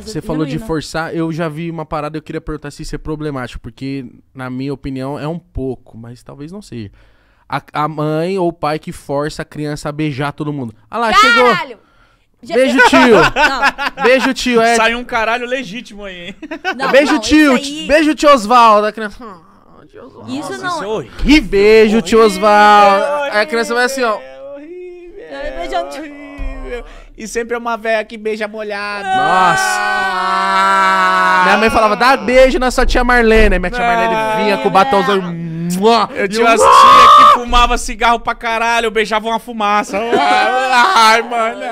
Você falou de forçar, eu já vi uma parada, eu queria perguntar se isso é problemático, porque, na minha opinião, é um pouco, mas talvez não seja. A, a mãe ou o pai que força a criança a beijar todo mundo. Ah lá, Caralho! chegou! Beijo, tio. Não. Beijo, tio. É... Sai um caralho legítimo aí, hein? Não, beijo, não, tio. Aí... Beijo, tio Osvaldo. A criança... Ah, isso Nossa, não. Isso é, é- horrível. E beijo, tio Osvaldo. A criança vai assim, ó. E sempre é uma velha que beija molhado. Nossa! Ah. Minha mãe falava, dá beijo na sua tia Marlene. Minha tia Marlene ah. vinha com o batomzão. Eu tinha umas tia que fumava cigarro pra caralho, eu beijava uma fumaça. Ah. Ai, mano.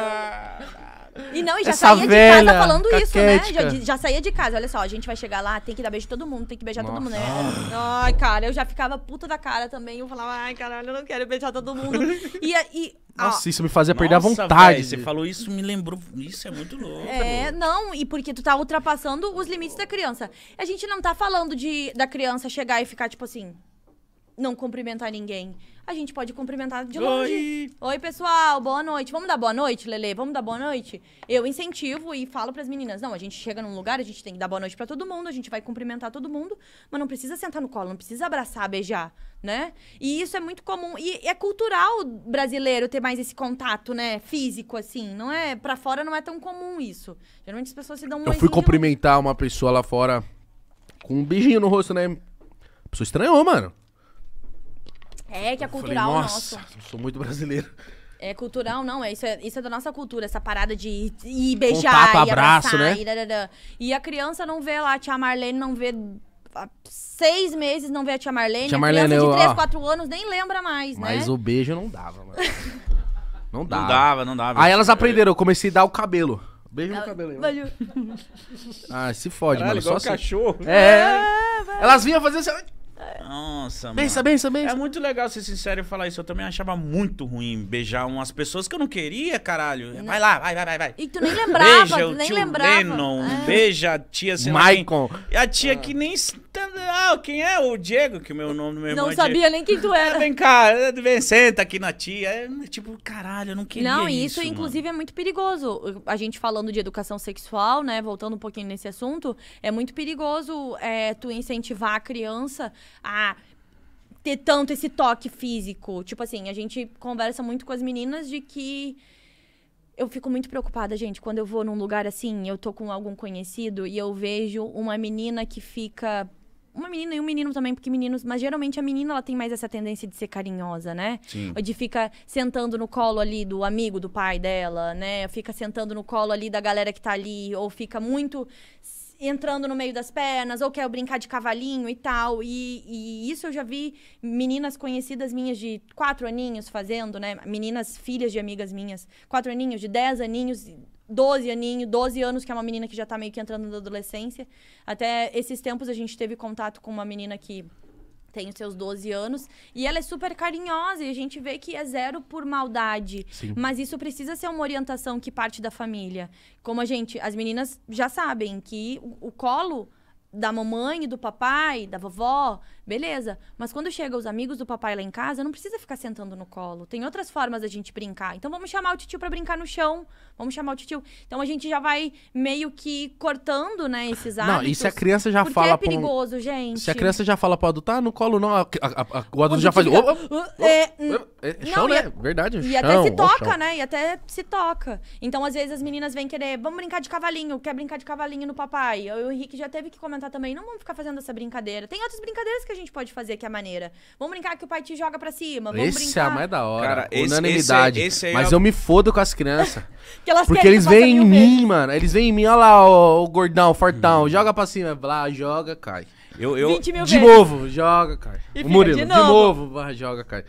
E não, e já Essa saía de casa falando isso, né? Já, já saía de casa, olha só, a gente vai chegar lá, tem que dar beijo em todo mundo, tem que beijar todo mundo, né? Ai, cara, eu já ficava puta da cara também, eu falava, ai, caralho, eu não quero beijar todo mundo. e, e nossa, isso me fazia Nossa, perder a vontade. Véio, você falou isso, me lembrou. Isso é muito louco. É, não, e porque tu tá ultrapassando os limites da criança. A gente não tá falando de da criança chegar e ficar tipo assim, não cumprimentar ninguém. A gente pode cumprimentar de longe. Oi, Oi pessoal, boa noite. Vamos dar boa noite, Lele? Vamos dar boa noite? Eu incentivo e falo para as meninas: não, a gente chega num lugar, a gente tem que dar boa noite para todo mundo, a gente vai cumprimentar todo mundo, mas não precisa sentar no colo, não precisa abraçar, beijar, né? E isso é muito comum. E é cultural brasileiro ter mais esse contato, né? Físico, assim. Não é. Pra fora não é tão comum isso. Geralmente as pessoas se dão um. Eu fui cumprimentar uma pessoa lá fora com um beijinho no rosto, né? A pessoa estranhou, mano. É, que é cultural Falei, nossa, nosso. Sou muito brasileiro. É cultural, não. É isso, é isso é da nossa cultura, essa parada de ir beijar, Contato, abraço, abraçar, né? E a criança não vê lá, a tia Marlene não vê. Há seis meses não vê a tia Marlene. Tia Marlene a criança eu, de 3, quatro 4 anos nem lembra mais, né? Mas o beijo não dava, mano. Não dava. Não dava, não dava. Aí elas aprenderam, eu comecei a dar o cabelo. Beijo no ah, cabelo aí. Ah, se fode, Caralho, mano. Igual Só cachorro. Assim. É. é elas vinham fazer assim. Nossa, mano. Benção, benção. É muito legal ser sincero e falar isso. Eu também achava muito ruim beijar umas pessoas que eu não queria, caralho. Não. Vai lá, vai, vai, vai, vai. E tu nem lembrava, beija tu nem lembrava. Lennon, é. beija a tia, sei Michael. a tia ah. que nem ah, quem é? O Diego, que o meu nome, meu irmão. Não é sabia Diego. nem quem tu é, era. vem cá, é, vem, senta aqui na tia. É, tipo, caralho, eu não queria Não, isso, isso inclusive mano. é muito perigoso. A gente falando de educação sexual, né? Voltando um pouquinho nesse assunto, é muito perigoso é, tu incentivar a criança a ter tanto esse toque físico. Tipo assim, a gente conversa muito com as meninas de que eu fico muito preocupada, gente, quando eu vou num lugar assim, eu tô com algum conhecido e eu vejo uma menina que fica uma menina e um menino também, porque meninos, mas geralmente a menina ela tem mais essa tendência de ser carinhosa, né? Sim. Ou de ficar sentando no colo ali do amigo, do pai dela, né? Fica sentando no colo ali da galera que tá ali, ou fica muito entrando no meio das pernas, ou quer brincar de cavalinho e tal. E, e, isso eu já vi meninas conhecidas minhas de quatro aninhos fazendo, né? Meninas, filhas de amigas minhas, quatro aninhos, de dez aninhos, 12 aninho, 12 anos, que é uma menina que já tá meio que entrando na adolescência. Até esses tempos a gente teve contato com uma menina que tem os seus 12 anos e ela é super carinhosa e a gente vê que é zero por maldade. Sim. Mas isso precisa ser uma orientação que parte da família. Como a gente, as meninas já sabem que o, o colo da mamãe, do papai, da vovó, beleza. Mas quando chega os amigos do papai lá em casa, não precisa ficar sentando no colo. Tem outras formas da gente brincar. Então vamos chamar o tio para brincar no chão. Vamos chamar o tio. Então a gente já vai meio que cortando, né, esses hábitos. Não, e se a criança já porque é fala é perigoso, um... gente. Se a criança já fala pro adulto, ah, no colo não, a, a, a, o adulto o já faz, fica... oh, oh, oh, é, é, hum, é chão, não, né? E Verdade, E chão, até se toca, né? E até se toca. Então às vezes as meninas vêm querer, vamos brincar de cavalinho, quer brincar de cavalinho no papai. Eu, o Henrique já teve que comentar também, não vamos ficar fazendo essa brincadeira. Tem outras brincadeiras que a gente pode fazer que é maneira. Vamos brincar que o pai te joga pra cima, vamos esse brincar. é a mais da hora. Cara, esse- unanimidade. esse é- esse aí Mas é- eu me fodo com as crianças. que elas Porque eles vêm veem em vezes. mim, mano. Eles veem em mim, olha lá, o gordão, o fortão. Uhum. Joga pra cima. Lá, joga, cai. Eu, eu, 20 mil de vezes. novo, joga, cai. E fica, O Murilo, de de novo. joga, cai.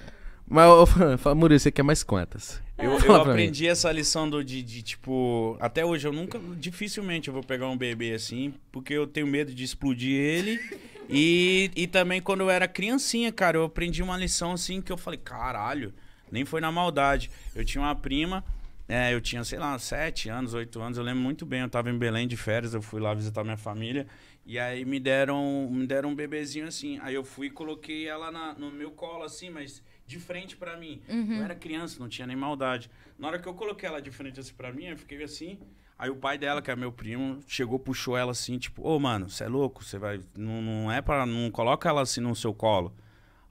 Mas, eu, eu Murilo, você quer mais quantas? É. Eu, eu aprendi essa lição do, de, de, tipo. Até hoje eu nunca. Dificilmente eu vou pegar um bebê assim, porque eu tenho medo de explodir ele. E, e também quando eu era criancinha, cara, eu aprendi uma lição assim que eu falei, caralho, nem foi na maldade. Eu tinha uma prima, é, eu tinha, sei lá, sete anos, oito anos, eu lembro muito bem, eu tava em Belém de férias, eu fui lá visitar minha família. E aí me deram, me deram um bebezinho assim. Aí eu fui e coloquei ela na, no meu colo, assim, mas de frente para mim. Uhum. Eu era criança, não tinha nem maldade. Na hora que eu coloquei ela de frente assim para mim, eu fiquei assim. Aí o pai dela, que é meu primo, chegou, puxou ela assim, tipo, ô, oh, mano, você é louco? Você vai. Não, não é para Não coloca ela assim no seu colo.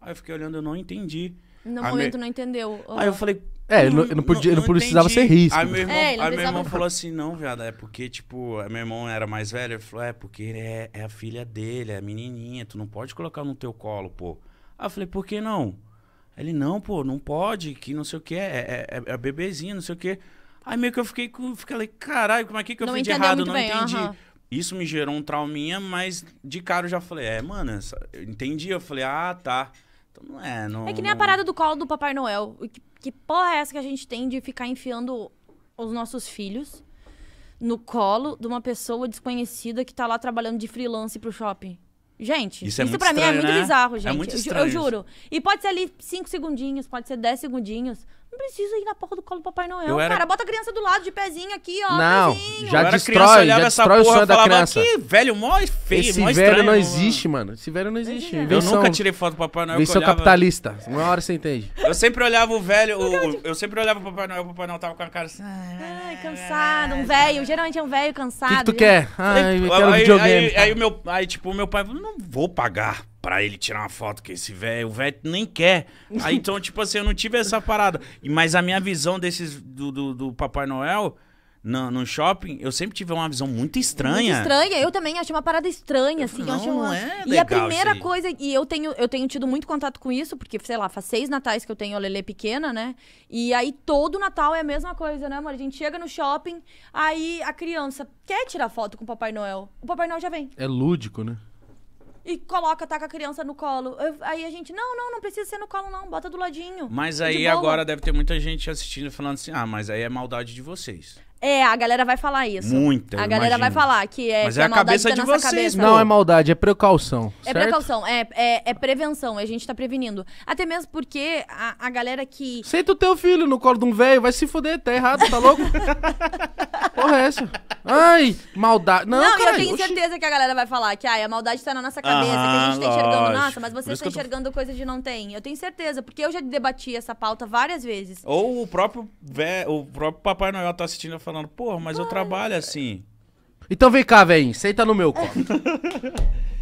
Aí eu fiquei olhando, eu não entendi. No aí momento me... não entendeu. Aí eu falei. É, não, não, podia, não, não precisava entendi. ser risco. Aí meu irmão, é, aí meu irmão falou assim, não, viado, é porque, tipo, meu irmão era mais velho, ele falou, é porque ele é, é a filha dele, é a menininha, tu não pode colocar no teu colo, pô. Aí eu falei, por que não? Ele, não, pô, não pode, que não sei o que, é, é, é, é bebezinho, não sei o que. Aí meio que eu fiquei, com, fiquei ali, caralho, como é que, que eu não fiz de errado? Não bem, entendi. Isso me gerou um trauminha, mas de cara eu já falei, é, mano, eu entendi. Eu falei, ah, tá. Então não é, não. É que nem não... a parada do colo do Papai Noel. Que, que porra é essa que a gente tem de ficar enfiando os nossos filhos no colo de uma pessoa desconhecida que tá lá trabalhando de freelance pro shopping? Gente, isso, é isso pra estranho, mim é muito né? bizarro, gente. É muito estranho. Eu, eu juro. E pode ser ali 5 segundinhos, pode ser 10 segundinhos. Não precisa ir na porra do colo do Papai Noel, era- cara. Bota a criança do lado, de pezinho aqui, ó. Não, pezinho. já Eu destrói, criança, já destrói o sonho da criança. Que velho, mó feio, Esse mó velho não existe, mano. Esse velho não existe. Eu nunca tirei foto do Papai Noel. Vem invenção olhava- capitalista. Uma hora você entende. Eu sempre olhava o velho, o- eu sempre olhava o Papai Noel, o Papai Noel tava com a cara assim. Ai, cansado, um velho. Geralmente é um velho O cansado. que, que tu quer? Ah, eu quero aí, videogame. aí, aí o meu, aí tipo, o meu pai falou, não vou pagar pra ele tirar uma foto com esse velho. O velho nem quer. Aí, então, tipo assim, eu não tive essa parada. Mas a minha visão desses do, do, do Papai Noel. No, no, shopping, eu sempre tive uma visão muito estranha. Muito estranha, eu também achei uma parada estranha, assim. Não, uma... não é legal, E a primeira sei. coisa, e eu tenho, eu tenho tido muito contato com isso, porque, sei lá, faz seis natais que eu tenho a Lelê pequena, né? E aí todo Natal é a mesma coisa, né, amor? A gente chega no shopping, aí a criança quer tirar foto com o Papai Noel. O Papai Noel já vem. É lúdico, né? E coloca, taca a criança no colo. Eu, aí a gente, não, não, não precisa ser no colo, não, bota do ladinho. Mas aí agora deve ter muita gente assistindo falando assim: ah, mas aí é maldade de vocês. É, a galera vai falar isso. Muita. A galera imagino. vai falar que é. Mas que é, é a cabeça da de vocês. Cabeça. Não é maldade, é precaução. É certo? precaução, é, é, é, prevenção. A gente tá prevenindo. Até mesmo porque a, a galera que. Senta o teu filho no colo de um velho, vai se fuder, tá errado, tá louco? Porra, é essa. Ai, maldade. Não, não eu tenho certeza que a galera vai falar que ai, a maldade tá na nossa cabeça, ah, que a gente tá ah, lógico. enxergando, nossa, mas vocês estão tá enxergando tô... coisa de não tem. Eu tenho certeza, porque eu já debati essa pauta várias vezes. Ou o próprio, vé... o próprio Papai Noel tá assistindo falando, porra, mas eu trabalho é. assim. Então vem cá, velho, senta no meu colo.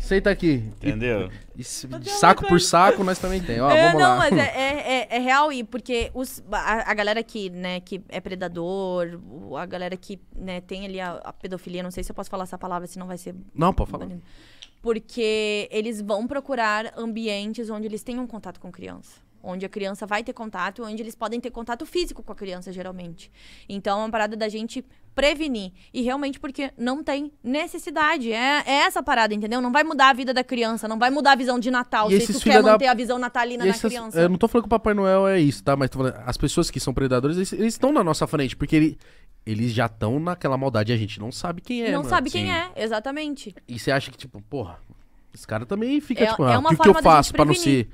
Senta aqui. Entendeu? E, e, saco por saco, nós também tem. Ó, é, vamos não, lá. mas é, é, é, é real e porque os, a, a, galera que, né, que é predador, a galera que né, tem ali a, a, pedofilia, não sei se eu posso falar essa palavra, se não vai ser. Não, pode falar. Porque eles vão procurar ambientes onde eles tenham contato com criança onde a criança vai ter contato, onde eles podem ter contato físico com a criança, geralmente. Então, é uma parada da gente prevenir. E realmente porque não tem necessidade. É, é essa parada, entendeu? Não vai mudar a vida da criança, não vai mudar a visão de Natal. E se tu quer manter a visão natalina e na essas... criança. Eu não tô falando que o Papai Noel é isso, tá? Mas falando, as pessoas que são predadores, eles, estão na nossa frente, porque ele, eles já estão naquela maldade e a gente não sabe quem é. Não mano. sabe Sim. quem é, exatamente. E você acha que, tipo, porra, esse cara também fica, é, tipo, ah, o é que, que eu faço pra não ser...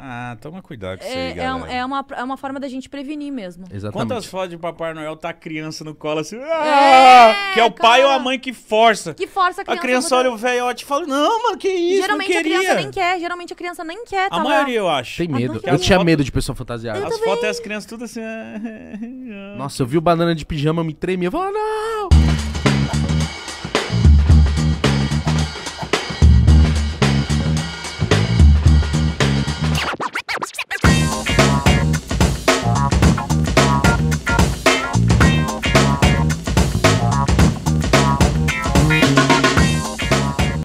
Ah, toma cuidado com isso é, aí, é, um, é, uma, é uma forma da gente prevenir mesmo. Exatamente. Quantas fotos de Papai Noel tá a criança no colo assim? É, ah, que é o cara. pai ou a mãe que força. Que força a criança. A criança olha o velhote e fala: Não, mano, que isso? Geralmente não queria. a criança nem quer. Geralmente a criança nem quer. Tá a maioria, eu acho. Tem medo. Eu tinha foto... medo de pessoa fantasiada. as fotos e é as crianças tudo assim. Né? Nossa, eu vi o banana de pijama, me tremia. Eu falava, não!